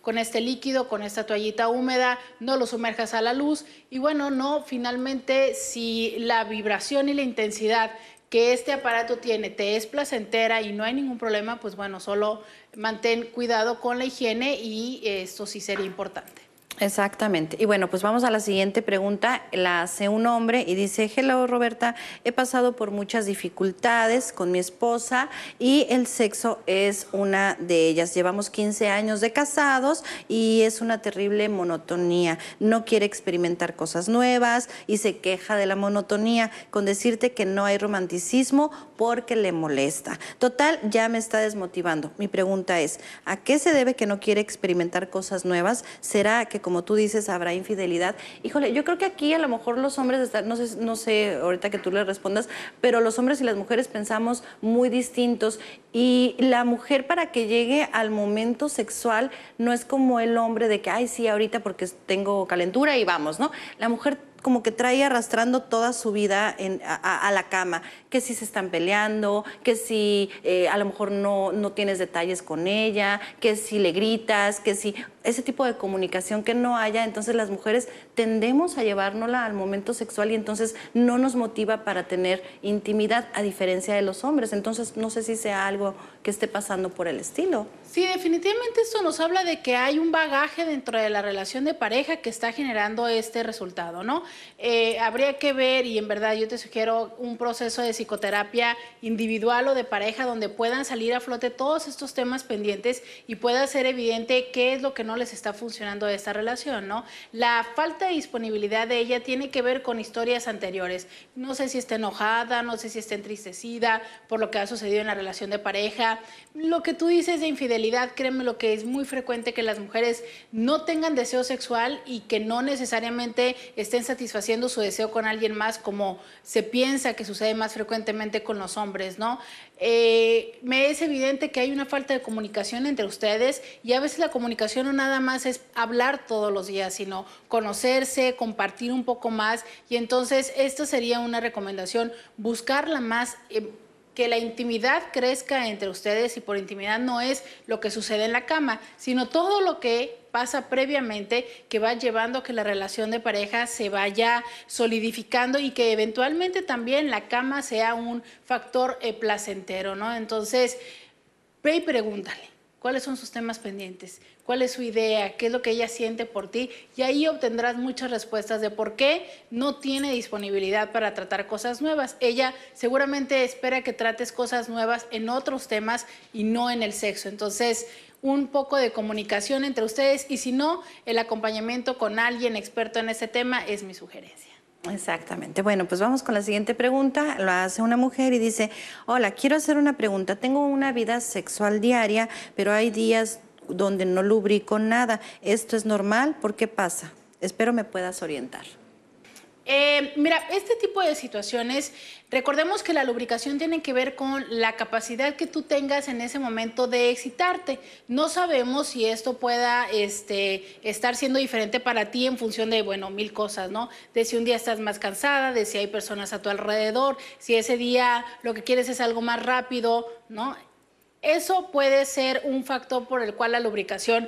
con este líquido, con esta toallita húmeda, no lo sumerjas a la luz. Y bueno, no, finalmente si la vibración y la intensidad que este aparato tiene te es placentera y no hay ningún problema, pues bueno, solo mantén cuidado con la higiene y esto sí sería importante. Exactamente. Y bueno, pues vamos a la siguiente pregunta. La hace un hombre y dice, hello Roberta, he pasado por muchas dificultades con mi esposa y el sexo es una de ellas. Llevamos 15 años de casados y es una terrible monotonía. No quiere experimentar cosas nuevas y se queja de la monotonía. Con decirte que no hay romanticismo, porque le molesta. Total, ya me está desmotivando. Mi pregunta es, ¿a qué se debe que no quiere experimentar cosas nuevas? ¿Será que, como tú dices, habrá infidelidad? Híjole, yo creo que aquí a lo mejor los hombres, están, no, sé, no sé ahorita que tú le respondas, pero los hombres y las mujeres pensamos muy distintos y la mujer para que llegue al momento sexual no es como el hombre de que, ay, sí, ahorita porque tengo calentura y vamos, ¿no? La mujer como que trae arrastrando toda su vida a, la cama, que si se están peleando, que si eh, a lo mejor no, no tienes detalles con ella, que si le gritas, que si ese tipo de comunicación que no haya, entonces las mujeres tendemos a llevárnosla al momento sexual y entonces no nos motiva para tener intimidad a diferencia de los hombres. Entonces no sé si sea algo que esté pasando por el estilo. Sí, definitivamente esto nos habla de que hay un bagaje dentro de la relación de pareja que está generando este resultado, ¿no? Eh, habría que ver, y en verdad yo te sugiero un proceso de psicoterapia individual o de pareja donde puedan salir a flote todos estos temas pendientes y pueda ser evidente qué es lo que nos no les está funcionando esta relación, ¿no? La falta de disponibilidad de ella tiene que ver con historias anteriores. No sé si está enojada, no sé si está entristecida por lo que ha sucedido en la relación de pareja. Lo que tú dices de infidelidad, créeme lo que es muy frecuente que las mujeres no tengan deseo sexual y que no necesariamente estén satisfaciendo su deseo con alguien más como se piensa que sucede más frecuentemente con los hombres, ¿no? Eh, me es evidente que hay una falta de comunicación entre ustedes y a veces la comunicación no nada más es hablar todos los días, sino conocerse, compartir un poco más. Y entonces esta sería una recomendación, buscarla más. Eh, que la intimidad crezca entre ustedes y por intimidad no es lo que sucede en la cama, sino todo lo que pasa previamente que va llevando a que la relación de pareja se vaya solidificando y que eventualmente también la cama sea un factor eh, placentero, ¿no? Entonces, ve y pregúntale cuáles son sus temas pendientes, cuál es su idea, qué es lo que ella siente por ti y ahí obtendrás muchas respuestas de por qué no tiene disponibilidad para tratar cosas nuevas. Ella seguramente espera que trates cosas nuevas en otros temas y no en el sexo. Entonces, un poco de comunicación entre ustedes y si no, el acompañamiento con alguien experto en este tema es mi sugerencia. Exactamente. Bueno, pues vamos con la siguiente pregunta. Lo hace una mujer y dice, hola, quiero hacer una pregunta. Tengo una vida sexual diaria, pero hay días donde no lubrico nada. ¿Esto es normal? ¿Por qué pasa? Espero me puedas orientar. Eh, mira, este tipo de situaciones, recordemos que la lubricación tiene que ver con la capacidad que tú tengas en ese momento de excitarte. No sabemos si esto pueda este, estar siendo diferente para ti en función de, bueno, mil cosas, ¿no? De si un día estás más cansada, de si hay personas a tu alrededor, si ese día lo que quieres es algo más rápido, ¿no? Eso puede ser un factor por el cual la lubricación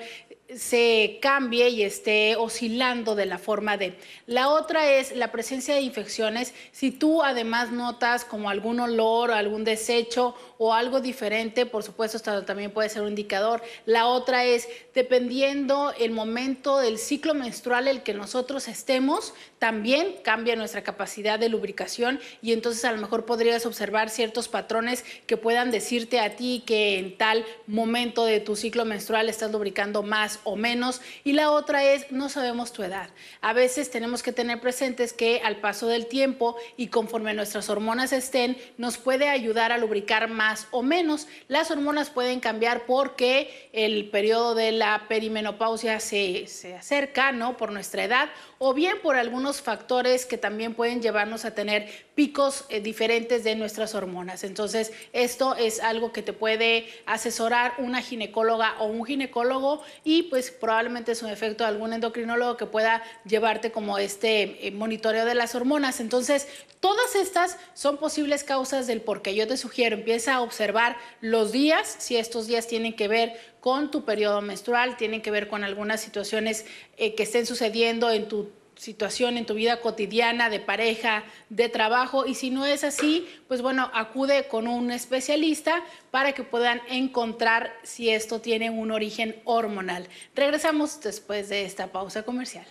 se cambie y esté oscilando de la forma de. La otra es la presencia de infecciones. Si tú además notas como algún olor, o algún desecho o algo diferente, por supuesto, también puede ser un indicador. La otra es, dependiendo el momento del ciclo menstrual en el que nosotros estemos, también cambia nuestra capacidad de lubricación y entonces a lo mejor podrías observar ciertos patrones que puedan decirte a ti que en tal momento de tu ciclo menstrual estás lubricando más o menos. Y la otra es, no sabemos tu edad. A veces tenemos que tener presentes que al paso del tiempo y conforme nuestras hormonas estén, nos puede ayudar a lubricar más o menos. Las hormonas pueden cambiar porque el periodo de la perimenopausia se, acerca, ¿no? Por nuestra edad o bien por algunos factores que también pueden llevarnos a tener picos eh, diferentes de nuestras hormonas. Entonces, esto es algo que te puede asesorar una ginecóloga o un ginecólogo y pues probablemente es un efecto de algún endocrinólogo que pueda llevarte como este eh, monitoreo de las hormonas. Entonces, todas estas son posibles causas del por qué. Yo te sugiero, empieza a observar los días, si estos días tienen que ver con tu periodo menstrual, tienen que ver con algunas situaciones eh, que estén sucediendo en tu situación en tu vida cotidiana, de pareja, de trabajo, y si no es así, pues bueno, acude con un especialista para que puedan encontrar si esto tiene un origen hormonal. Regresamos después de esta pausa comercial.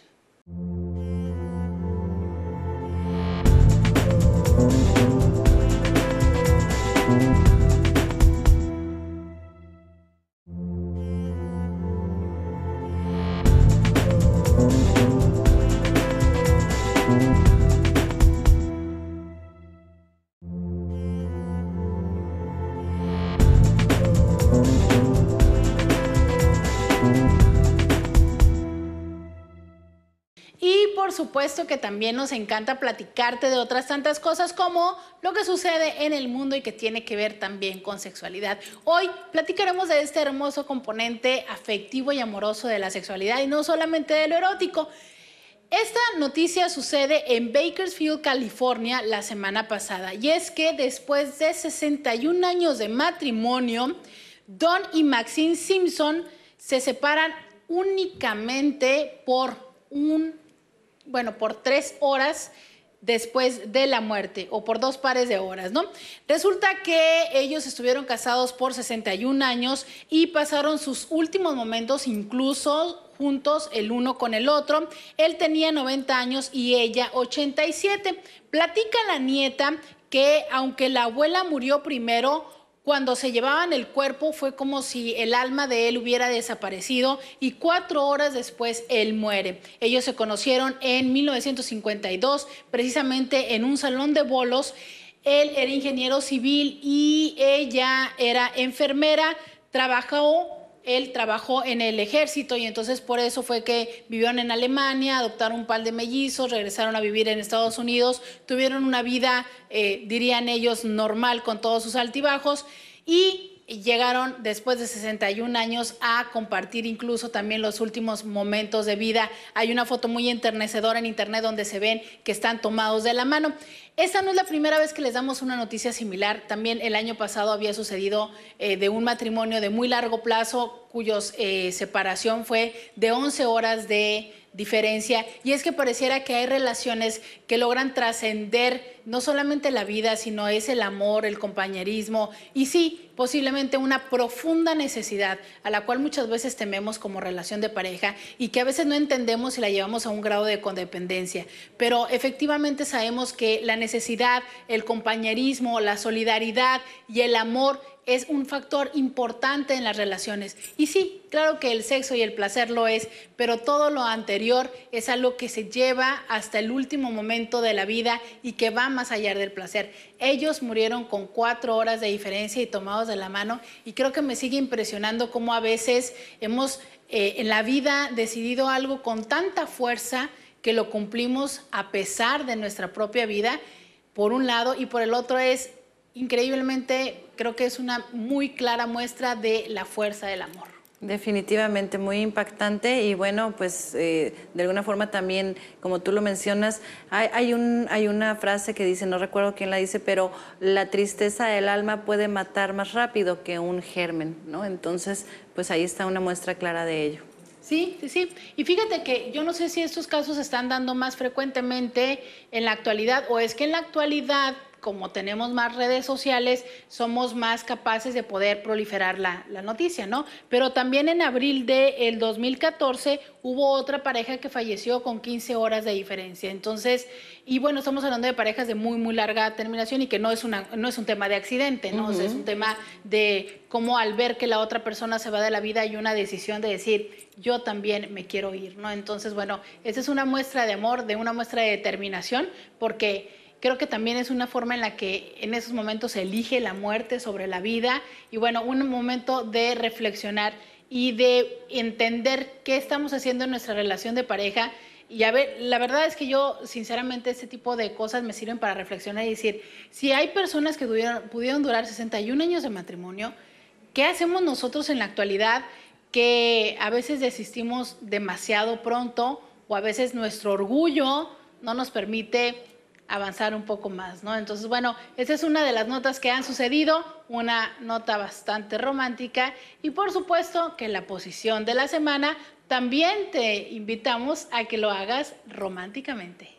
puesto que también nos encanta platicarte de otras tantas cosas como lo que sucede en el mundo y que tiene que ver también con sexualidad. Hoy platicaremos de este hermoso componente afectivo y amoroso de la sexualidad y no solamente de lo erótico. Esta noticia sucede en Bakersfield, California, la semana pasada, y es que después de 61 años de matrimonio, Don y Maxine Simpson se separan únicamente por un bueno, por tres horas después de la muerte o por dos pares de horas, ¿no? Resulta que ellos estuvieron casados por 61 años y pasaron sus últimos momentos incluso juntos el uno con el otro. Él tenía 90 años y ella 87. Platica la nieta que aunque la abuela murió primero, cuando se llevaban el cuerpo fue como si el alma de él hubiera desaparecido y cuatro horas después él muere. Ellos se conocieron en 1952, precisamente en un salón de bolos. Él era ingeniero civil y ella era enfermera. Trabajó él trabajó en el ejército y entonces por eso fue que vivieron en Alemania, adoptaron un par de mellizos, regresaron a vivir en Estados Unidos, tuvieron una vida, eh, dirían ellos, normal con todos sus altibajos y llegaron después de 61 años a compartir incluso también los últimos momentos de vida. Hay una foto muy enternecedora en internet donde se ven que están tomados de la mano. Esta no es la primera vez que les damos una noticia similar. También el año pasado había sucedido eh, de un matrimonio de muy largo plazo cuya eh, separación fue de 11 horas de diferencia y es que pareciera que hay relaciones que logran trascender no solamente la vida, sino es el amor, el compañerismo y sí, posiblemente una profunda necesidad a la cual muchas veces tememos como relación de pareja y que a veces no entendemos y la llevamos a un grado de condependencia. Pero efectivamente sabemos que la necesidad, el compañerismo, la solidaridad y el amor es un factor importante en las relaciones. Y sí, claro que el sexo y el placer lo es, pero todo lo anterior es algo que se lleva hasta el último momento de la vida y que va más allá del placer. Ellos murieron con cuatro horas de diferencia y tomados de la mano y creo que me sigue impresionando cómo a veces hemos eh, en la vida decidido algo con tanta fuerza que lo cumplimos a pesar de nuestra propia vida, por un lado, y por el otro es increíblemente creo que es una muy clara muestra de la fuerza del amor. Definitivamente, muy impactante y bueno, pues eh, de alguna forma también, como tú lo mencionas, hay, un, hay una frase que dice, no recuerdo quién la dice, pero la tristeza del alma puede matar más rápido que un germen, ¿no? Entonces, pues ahí está una muestra clara de ello. Sí, sí, sí. Y fíjate que yo no sé si estos casos se están dando más frecuentemente en la actualidad o es que en la actualidad como tenemos más redes sociales, somos más capaces de poder proliferar la, noticia, ¿no? Pero también en abril del el 2014 hubo otra pareja que falleció con 15 horas de diferencia. Entonces, y bueno, estamos hablando de parejas de muy, muy larga terminación y que no es, no es un tema de accidente, ¿no? es un tema de cómo al ver que la otra persona se va de la vida hay una decisión de decir, yo también me quiero ir, ¿no? Entonces, bueno, esa es una muestra de amor, de una muestra de determinación, porque Creo que también es una forma en la que en esos momentos se elige la muerte sobre la vida y bueno, un momento de reflexionar y de entender qué estamos haciendo en nuestra relación de pareja. Y a ver, la verdad es que yo, sinceramente, este tipo de cosas me sirven para reflexionar y decir, si hay personas que pudieron, pudieron durar 61 años de matrimonio, ¿qué hacemos nosotros en la actualidad que a veces desistimos demasiado pronto o a veces nuestro orgullo no nos permite avanzar un poco más, ¿no? Entonces, bueno, esa es una de las notas que han sucedido, una nota bastante romántica y por supuesto que la posición de la semana también te invitamos a que lo hagas románticamente.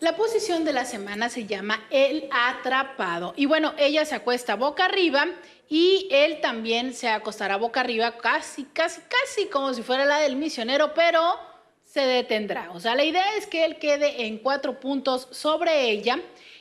La posición de la semana se llama El atrapado y bueno, ella se acuesta boca arriba y él también se acostará boca arriba, casi, casi, casi como si fuera la del misionero, pero se detendrá. O sea, la idea es que él quede en cuatro puntos sobre ella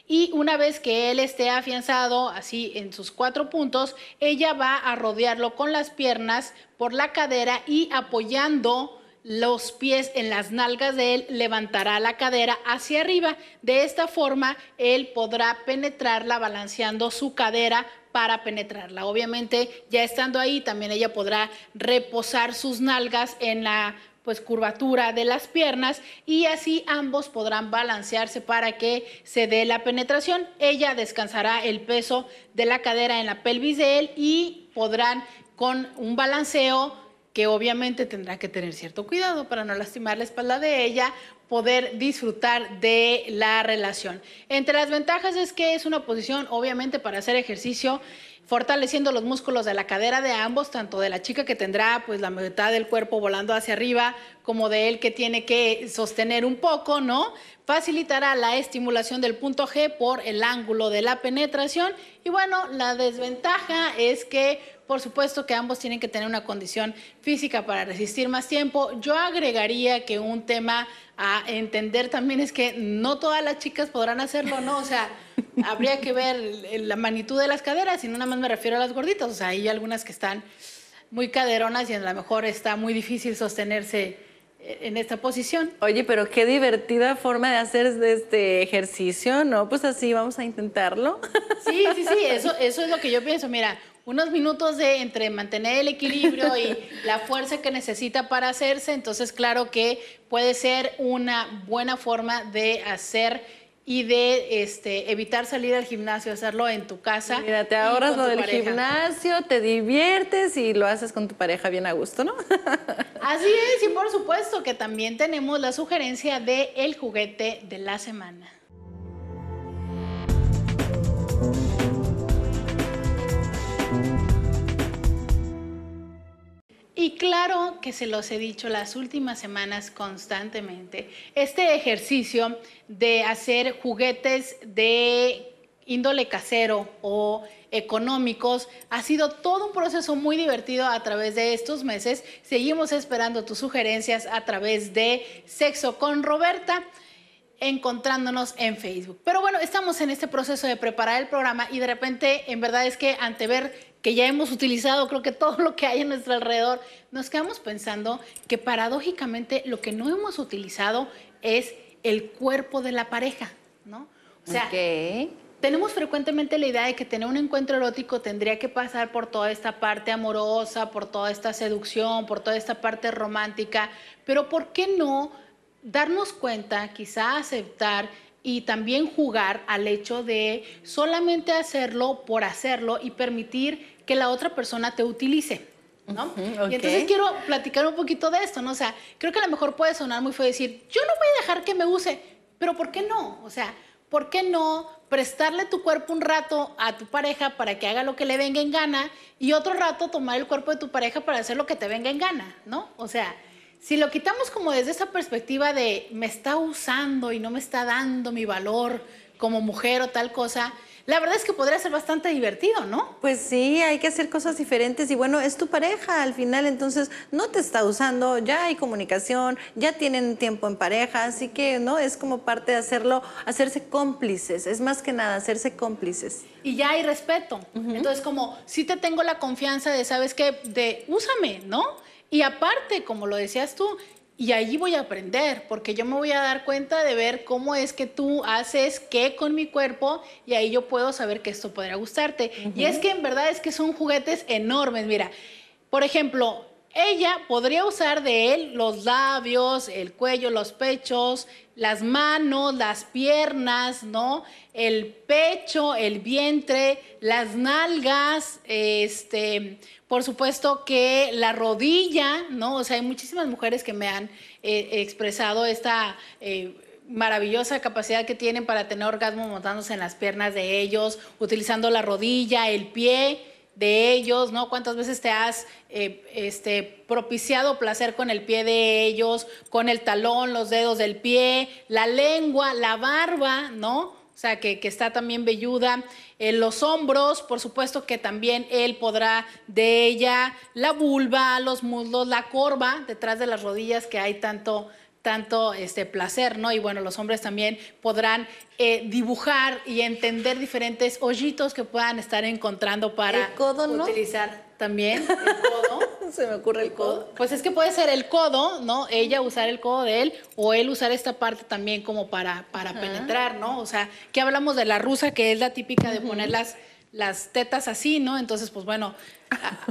y una vez que él esté afianzado así en sus cuatro puntos, ella va a rodearlo con las piernas por la cadera y apoyando los pies en las nalgas de él, levantará la cadera hacia arriba. De esta forma, él podrá penetrarla balanceando su cadera para penetrarla. Obviamente, ya estando ahí, también ella podrá reposar sus nalgas en la pues curvatura de las piernas y así ambos podrán balancearse para que se dé la penetración. Ella descansará el peso de la cadera en la pelvis de él y podrán con un balanceo que obviamente tendrá que tener cierto cuidado para no lastimar la espalda de ella, poder disfrutar de la relación. Entre las ventajas es que es una posición obviamente para hacer ejercicio fortaleciendo los músculos de la cadera de ambos, tanto de la chica que tendrá pues la mitad del cuerpo volando hacia arriba como de él que tiene que sostener un poco, ¿no? Facilitará la estimulación del punto G por el ángulo de la penetración y bueno, la desventaja es que por supuesto que ambos tienen que tener una condición física para resistir más tiempo. Yo agregaría que un tema a entender también es que no todas las chicas podrán hacerlo, ¿no? O sea, habría que ver la magnitud de las caderas y no nada más me refiero a las gorditas. O sea, hay algunas que están muy caderonas y a lo mejor está muy difícil sostenerse eh, en esta posición. Oye, pero qué divertida forma de hacer este ejercicio, ¿no? Pues así vamos a intentarlo. Sí, sí, sí, eso, eso es lo que yo pienso. Mira, unos minutos de entre mantener el equilibrio y la fuerza que necesita para hacerse, entonces claro que puede ser una buena forma de hacer y de este, evitar salir al gimnasio, hacerlo en tu casa. Mira, te ahorras lo del gimnasio, te diviertes y lo haces con tu pareja bien a gusto, ¿no? Así es, y por supuesto que también tenemos la sugerencia de el juguete de la semana. Y claro que se los he dicho las últimas semanas constantemente, este ejercicio de hacer juguetes de índole casero o económicos. Ha sido todo un proceso muy divertido a través de estos meses. Seguimos esperando tus sugerencias a través de Sexo con Roberta encontrándonos en Facebook. Pero bueno, estamos en este proceso de preparar el programa y de repente, en verdad es que ante ver que ya hemos utilizado creo que todo lo que hay a nuestro alrededor, nos quedamos pensando que paradójicamente lo que no hemos utilizado es el cuerpo de la pareja, ¿no? O sea, tenemos frecuentemente la idea de que tener un encuentro erótico tendría que pasar por toda esta parte amorosa, por toda esta seducción, por toda esta parte romántica, pero ¿por qué no? darnos cuenta, quizá aceptar y también jugar al hecho de solamente hacerlo por hacerlo y permitir que la otra persona te utilice. ¿No? Y entonces quiero platicar un poquito de esto, ¿no? O sea, creo que a lo mejor puede sonar muy feo decir, yo no voy a dejar que me use, pero ¿por qué no? O sea, ¿por qué no prestarle tu cuerpo un rato a tu pareja para que haga lo que le venga en gana y otro rato tomar el cuerpo de tu pareja para hacer lo que te venga en gana, ¿no? O sea, si lo quitamos como desde esa perspectiva de me está usando y no me está dando mi valor como mujer o tal cosa, la verdad es que podría ser bastante divertido, ¿no? Pues sí, hay que hacer cosas diferentes y bueno, es tu pareja al final, entonces no te está usando, ya hay comunicación, ya tienen tiempo en pareja, así que no, es como parte de hacerlo, hacerse cómplices, es más que nada hacerse cómplices. Y ya hay respeto, entonces como si te tengo la confianza de, ¿sabes qué? De úsame, ¿no? Y aparte, como lo decías tú, y ahí voy a aprender, porque yo me voy a dar cuenta de ver cómo es que tú haces qué con mi cuerpo y ahí yo puedo saber que esto podría gustarte. Y es que en verdad es que son juguetes enormes, mira. Por ejemplo, ella podría usar de él los labios, el cuello, los pechos, las manos, las piernas, ¿no? El pecho, el vientre, las nalgas, este, por supuesto que la rodilla, ¿no? O sea, hay muchísimas mujeres que me han eh, expresado esta... Eh, maravillosa capacidad que tienen para tener orgasmo montándose en las piernas de ellos, utilizando la rodilla, el pie, de ellos, ¿no? ¿Cuántas veces te has eh, este, propiciado placer con el pie de ellos, con el talón, los dedos del pie, la lengua, la barba, ¿no? O sea, que, está también velluda. En eh, los hombros, por supuesto que también él podrá de ella, la vulva, los muslos, la corva, detrás de las rodillas que hay tanto tanto este placer, ¿no? Y bueno, los hombres también podrán eh, dibujar y entender diferentes hoyitos que puedan estar encontrando para utilizar también el codo. Se me ocurre el, codo. Pues es que puede ser el codo, ¿no? Ella usar el codo de él o él usar esta parte también como para, para penetrar, ¿no? O sea, que hablamos de la rusa, que es la típica de ponerlas las tetas así, ¿no? Entonces, pues bueno,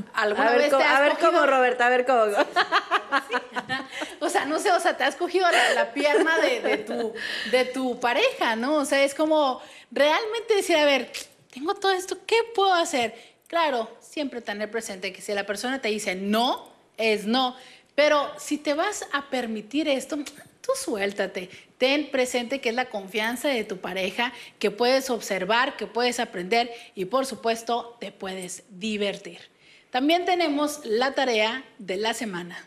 alguna a ver, A ver cómo, Roberta, a ver cómo. O sea, no sé, o sea, te has cogido la, pierna de, tu, de tu pareja, ¿no? O sea, es como realmente decir, a ver, tengo todo esto, ¿qué puedo hacer? Claro, siempre tener presente que si la persona te dice no, es no. Pero si te vas a permitir esto, tú suéltate. Ten presente que es la confianza de tu pareja, que puedes observar, que puedes aprender y por supuesto te puedes divertir. También tenemos la tarea de la semana.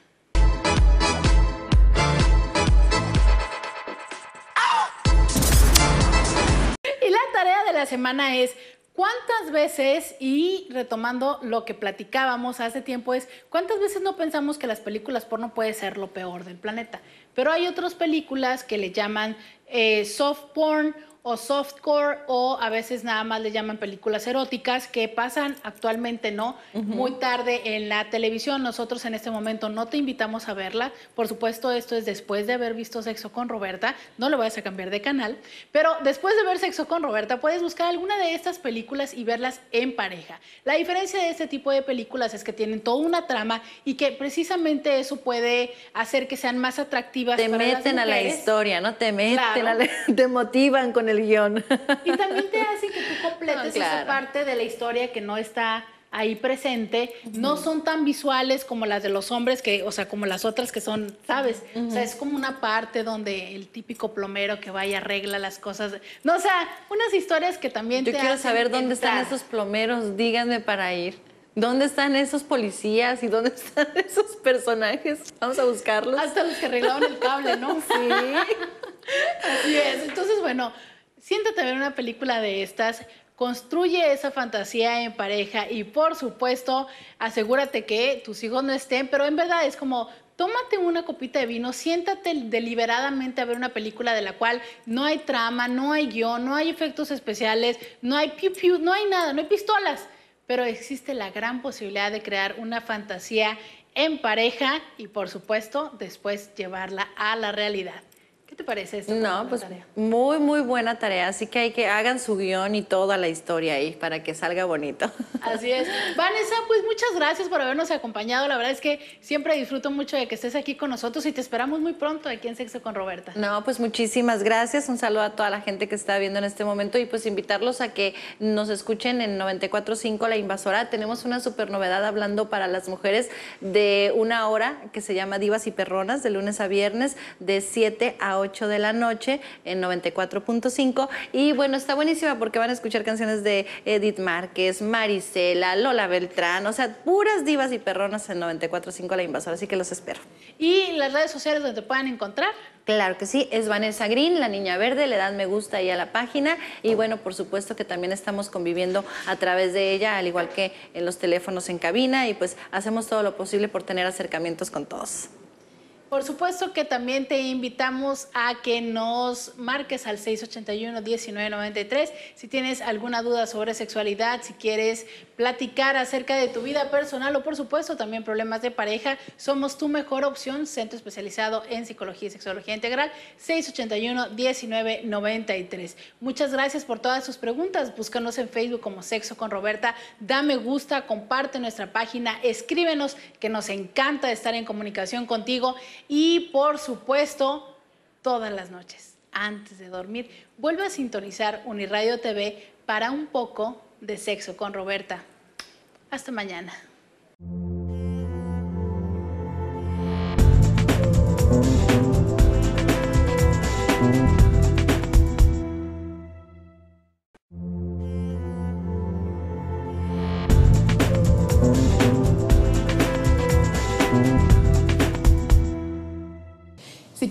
Y la tarea de la semana es ¿Cuántas veces, y retomando lo que platicábamos hace tiempo, es cuántas veces no pensamos que las películas porno puede ser lo peor del planeta? Pero hay otras películas que le llaman eh, soft porn o softcore o a veces nada más le llaman películas eróticas que pasan actualmente, ¿no? Muy tarde en la televisión. Nosotros en este momento no te invitamos a verla. Por supuesto, esto es después de haber visto Sexo con Roberta. No lo vayas a cambiar de canal. Pero después de ver Sexo con Roberta, puedes buscar alguna de estas películas y verlas en pareja. La diferencia de este tipo de películas es que tienen toda una trama y que precisamente eso puede hacer que sean más atractivas. Te meten a la historia, ¿no? Te meten, te motivan con el guión. Y también te hace que tú completes ah, esa parte de la historia que no está ahí presente, no son tan visuales como las de los hombres, que, o sea, como las otras que son, ¿sabes? O sea, es como una parte donde el típico plomero que va y arregla las cosas. No, o sea, unas historias que también... Yo quiero saber dónde están esos plomeros, díganme para ir. ¿Dónde están esos policías y dónde están esos personajes? Vamos a buscarlos. Hasta los que arreglaron el cable, ¿no? sí. Así es. Entonces, bueno, Siéntate a ver una película de estas, construye esa fantasía en pareja y por supuesto asegúrate que tus hijos no estén, pero en verdad es como tómate una copita de vino, siéntate deliberadamente a ver una película de la cual no hay trama, no hay guión, no hay efectos especiales, no hay piu piu, no hay nada, no hay pistolas, pero existe la gran posibilidad de crear una fantasía en pareja y por supuesto después llevarla a la realidad. ¿Qué te parece esto? No, pues muy, muy buena tarea. Así que hay que hagan su guión y toda la historia ahí para que salga bonito. Así es. Vanessa, pues muchas gracias por habernos acompañado. La verdad es que siempre disfruto mucho de que estés aquí con nosotros y te esperamos muy pronto aquí en Sexo con Roberta. No, pues muchísimas gracias. Un saludo a toda la gente que está viendo en este momento y pues invitarlos a que nos escuchen en 945 La Invasora. Tenemos una super novedad hablando para las mujeres de una hora que se llama Divas y Perronas de lunes a viernes de 7 a 8 de la noche en 94.5. Y bueno, está buenísima porque van a escuchar canciones de Edith Márquez, Marisela, Lola Beltrán, o sea, puras divas y perronas en 94.5 La Invasora, así que los espero. ¿Y las redes sociales donde te pueden encontrar? Claro que sí, es Vanessa Green, la niña verde, le dan me gusta ahí a la página y bueno, por supuesto que también estamos conviviendo a través de ella, al igual que en los teléfonos en cabina y pues hacemos todo lo posible por tener acercamientos con todos. Por supuesto que también te invitamos a que nos marques al 681-1993 si tienes alguna duda sobre sexualidad, si quieres platicar acerca de tu vida personal o por supuesto también problemas de pareja. Somos tu mejor opción, centro especializado en psicología y sexología integral, 681-1993. Muchas gracias por todas sus preguntas. Búscanos en Facebook como Sexo con Roberta. Da me gusta, comparte nuestra página, escríbenos, que nos encanta estar en comunicación contigo. Y por supuesto, todas las noches, antes de dormir, vuelve a sintonizar Uniradio TV para un poco de sexo con Roberta. Hasta mañana.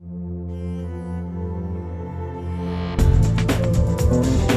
thank you